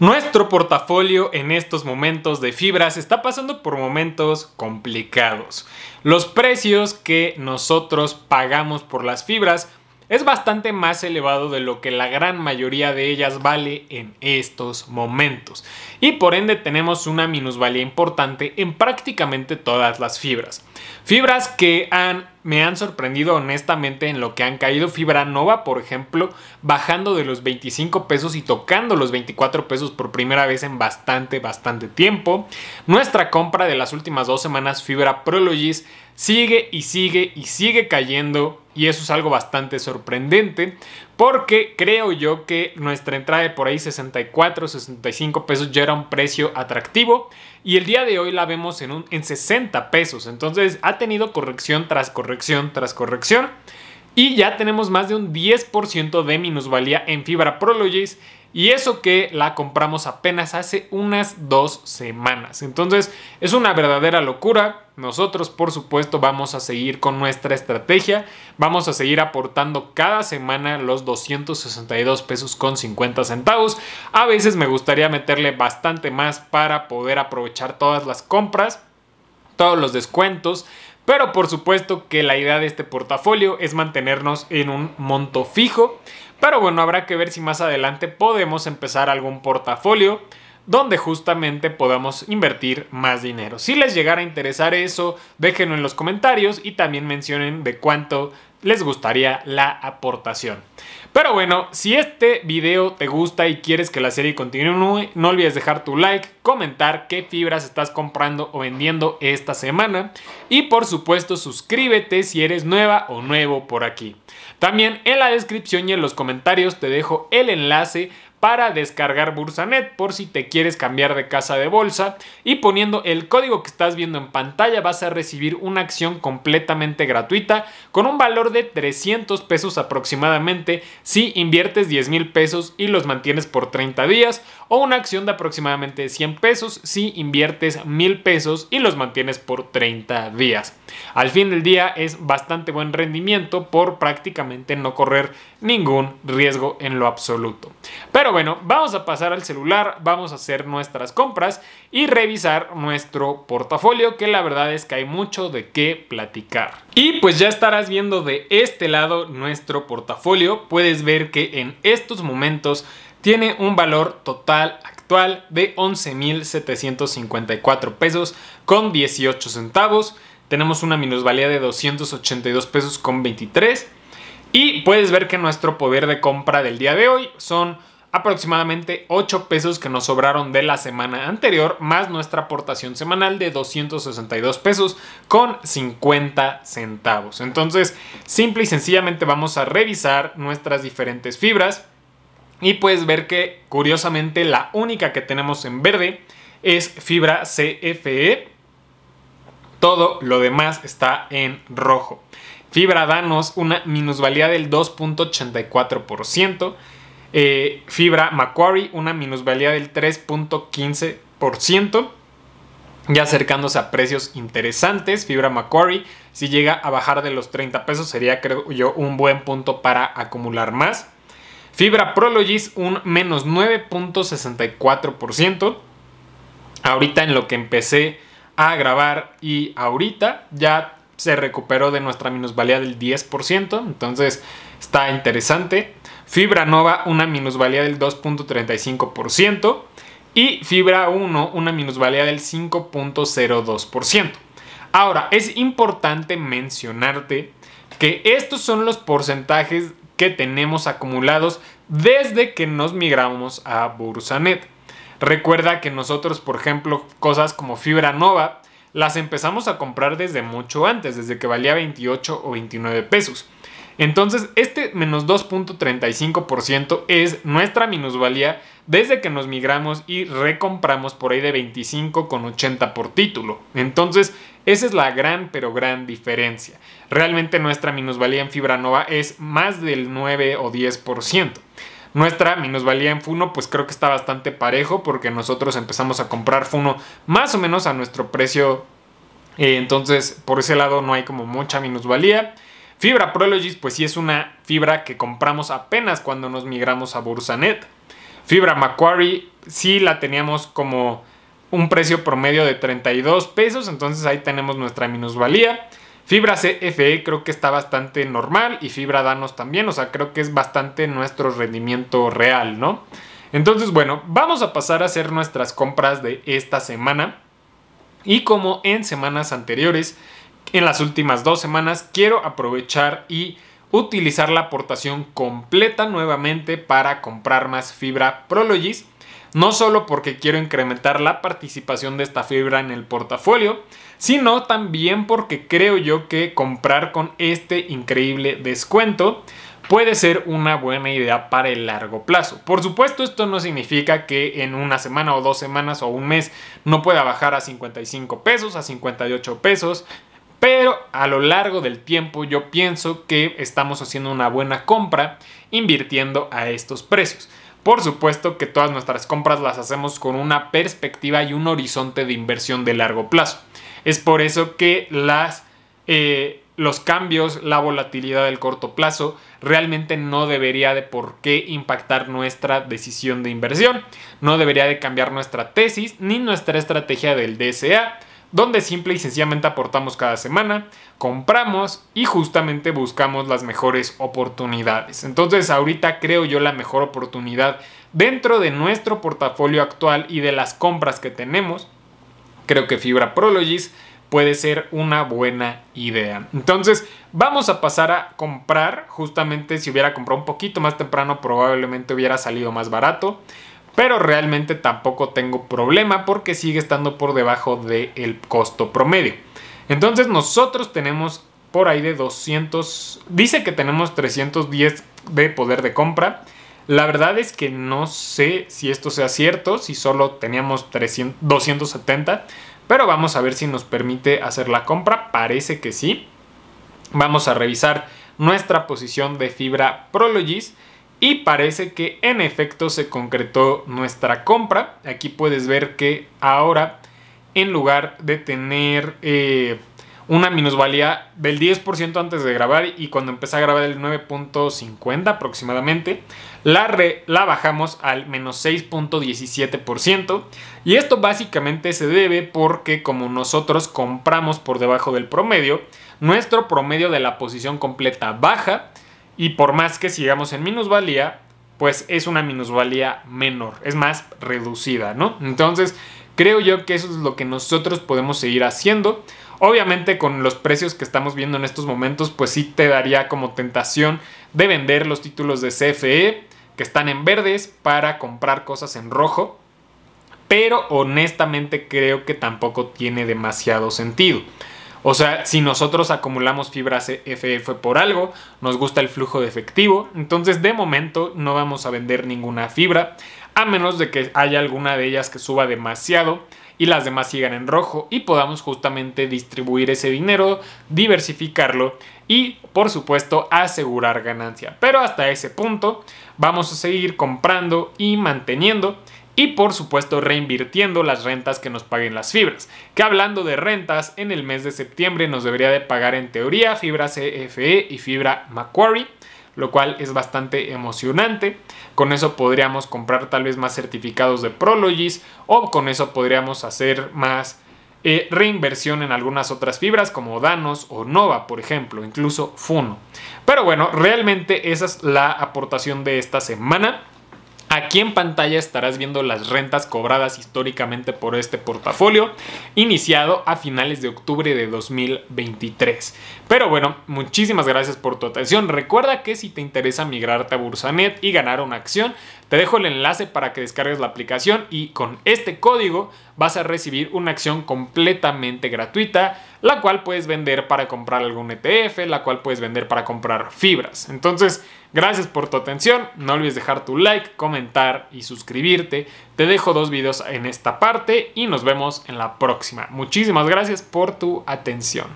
Nuestro portafolio en estos momentos de fibras está pasando por momentos complicados. Los precios que nosotros pagamos por las fibras es bastante más elevado de lo que la gran mayoría de ellas vale en estos momentos. Y por ende tenemos una minusvalía importante en prácticamente todas las fibras. Fibras que han, me han sorprendido honestamente en lo que han caído. Fibra Nova, por ejemplo, bajando de los 25 pesos y tocando los 24 pesos por primera vez en bastante, bastante tiempo. Nuestra compra de las últimas dos semanas, Fibra Prologis, sigue y sigue y sigue cayendo. Y eso es algo bastante sorprendente porque creo yo que nuestra entrada de por ahí 64, 65 pesos ya era un precio atractivo y el día de hoy la vemos en, en 60 pesos. Entonces ha tenido corrección tras corrección tras corrección. Y ya tenemos más de un 10% de minusvalía en Fibra Prologis. Y eso que la compramos apenas hace unas dos semanas. Entonces es una verdadera locura. Nosotros, por supuesto, vamos a seguir con nuestra estrategia. Vamos a seguir aportando cada semana los 262 pesos con 50 centavos. A veces me gustaría meterle bastante más para poder aprovechar todas las compras, todos los descuentos. Pero por supuesto que la idea de este portafolio es mantenernos en un monto fijo. Pero bueno, habrá que ver si más adelante podemos empezar algún portafolio donde justamente podamos invertir más dinero. Si les llegara a interesar eso, déjenlo en los comentarios y también mencionen de cuánto les gustaría la aportación. Pero bueno, si este video te gusta y quieres que la serie continúe, no olvides dejar tu like, comentar qué fibras estás comprando o vendiendo esta semana y por supuesto suscríbete si eres nueva o nuevo por aquí. También en la descripción y en los comentarios te dejo el enlace para descargar Bursanet por si te quieres cambiar de casa de bolsa y poniendo el código que estás viendo en pantalla vas a recibir una acción completamente gratuita con un valor de 300 pesos aproximadamente si inviertes 10 mil pesos y los mantienes por 30 días o una acción de aproximadamente 100 pesos si inviertes 1000 pesos y los mantienes por 30 días. Al fin del día es bastante buen rendimiento por prácticamente no correr ningún riesgo en lo absoluto. Pero bueno, vamos a pasar al celular, vamos a hacer nuestras compras y revisar nuestro portafolio, que la verdad es que hay mucho de qué platicar. Y pues ya estarás viendo de este lado nuestro portafolio. Puedes ver que en estos momentos tiene un valor total actual de 11.754 pesos con 18 centavos. Tenemos una minusvalía de 282 pesos con 23. Y puedes ver que nuestro poder de compra del día de hoy son aproximadamente 8 pesos que nos sobraron de la semana anterior, más nuestra aportación semanal de 262 pesos con 50 centavos. Entonces, simple y sencillamente vamos a revisar nuestras diferentes fibras y puedes ver que curiosamente la única que tenemos en verde es fibra CFE. Todo lo demás está en rojo. Fibra danos una minusvalía del 2.84%. Eh, fibra Macquarie, una minusvalía del 3.15%, ya acercándose a precios interesantes. Fibra Macquarie, si llega a bajar de los 30 pesos, sería, creo yo, un buen punto para acumular más. Fibra Prologis, un menos 9.64%. Ahorita en lo que empecé a grabar y ahorita ya se recuperó de nuestra minusvalía del 10%, entonces está interesante. Fibra Nova una minusvalía del 2.35% y Fibra 1 una minusvalía del 5.02%. Ahora, es importante mencionarte que estos son los porcentajes que tenemos acumulados desde que nos migramos a Bursanet. Recuerda que nosotros, por ejemplo, cosas como Fibra Nova las empezamos a comprar desde mucho antes, desde que valía 28 o 29 pesos. Entonces, este menos 2.35% es nuestra minusvalía desde que nos migramos y recompramos por ahí de 25,80 por título. Entonces, esa es la gran pero gran diferencia. Realmente nuestra minusvalía en Fibra Nova es más del 9 o 10%. Nuestra minusvalía en Funo pues creo que está bastante parejo porque nosotros empezamos a comprar Funo más o menos a nuestro precio. Eh, entonces, por ese lado no hay como mucha minusvalía. Fibra Prologis, pues sí es una fibra que compramos apenas cuando nos migramos a Bursanet. Fibra Macquarie, sí la teníamos como un precio promedio de 32 pesos, entonces ahí tenemos nuestra minusvalía. Fibra CFE creo que está bastante normal y Fibra Danos también, o sea, creo que es bastante nuestro rendimiento real, ¿no? Entonces, bueno, vamos a pasar a hacer nuestras compras de esta semana. Y como en semanas anteriores, en las últimas dos semanas, quiero aprovechar y utilizar la aportación completa nuevamente para comprar más fibra Prologis. No solo porque quiero incrementar la participación de esta fibra en el portafolio, sino también porque creo yo que comprar con este increíble descuento puede ser una buena idea para el largo plazo. Por supuesto, esto no significa que en una semana o dos semanas o un mes no pueda bajar a 55 pesos, a 58 pesos, pero a lo largo del tiempo yo pienso que estamos haciendo una buena compra invirtiendo a estos precios. Por supuesto que todas nuestras compras las hacemos con una perspectiva y un horizonte de inversión de largo plazo. Es por eso que las, eh, los cambios, la volatilidad del corto plazo realmente no debería de por qué impactar nuestra decisión de inversión, no debería de cambiar nuestra tesis ni nuestra estrategia del DSA donde simple y sencillamente aportamos cada semana, compramos y justamente buscamos las mejores oportunidades. Entonces ahorita creo yo la mejor oportunidad dentro de nuestro portafolio actual y de las compras que tenemos. Creo que Fibra Prologis puede ser una buena idea. Entonces, vamos a pasar a comprar. Justamente si hubiera comprado un poquito más temprano, probablemente hubiera salido más barato pero realmente tampoco tengo problema porque sigue estando por debajo del costo promedio. Entonces nosotros tenemos por ahí de 200, dice que tenemos 310 de poder de compra. La verdad es que no sé si esto sea cierto, si solo teníamos 300, 270, pero vamos a ver si nos permite hacer la compra, parece que sí. Vamos a revisar nuestra posición de fibra Prologis y parece que en efecto se concretó nuestra compra. Aquí puedes ver que ahora en lugar de tener eh, una minusvalía del 10% antes de grabar y cuando empecé a grabar el 9.50 aproximadamente, la, la bajamos al menos 6.17%. Y esto básicamente se debe porque como nosotros compramos por debajo del promedio, nuestro promedio de la posición completa baja y por más que sigamos en minusvalía, pues es una minusvalía menor, es más reducida, ¿no? Entonces, creo yo que eso es lo que nosotros podemos seguir haciendo. Obviamente con los precios que estamos viendo en estos momentos, pues sí te daría como tentación de vender los títulos de CFE que están en verdes para comprar cosas en rojo. Pero honestamente creo que tampoco tiene demasiado sentido. O sea, si nosotros acumulamos fibras FF e por algo, nos gusta el flujo de efectivo, entonces de momento no vamos a vender ninguna fibra, a menos de que haya alguna de ellas que suba demasiado y las demás sigan en rojo y podamos justamente distribuir ese dinero, diversificarlo y por supuesto asegurar ganancia. Pero hasta ese punto vamos a seguir comprando y manteniendo y por supuesto reinvirtiendo las rentas que nos paguen las fibras. Que hablando de rentas, en el mes de septiembre nos debería de pagar en teoría fibra CFE y fibra Macquarie, lo cual es bastante emocionante. Con eso podríamos comprar tal vez más certificados de Prologis o con eso podríamos hacer más eh, reinversión en algunas otras fibras como Danos o Nova, por ejemplo, incluso Funo. Pero bueno, realmente esa es la aportación de esta semana. Aquí en pantalla estarás viendo las rentas cobradas históricamente por este portafolio, iniciado a finales de octubre de 2023. Pero bueno, muchísimas gracias por tu atención. Recuerda que si te interesa migrarte a Bursanet y ganar una acción, te dejo el enlace para que descargues la aplicación y con este código vas a recibir una acción completamente gratuita, la cual puedes vender para comprar algún ETF, la cual puedes vender para comprar fibras. Entonces, gracias por tu atención, no olvides dejar tu like, comentar y suscribirte. Te dejo dos videos en esta parte y nos vemos en la próxima. Muchísimas gracias por tu atención.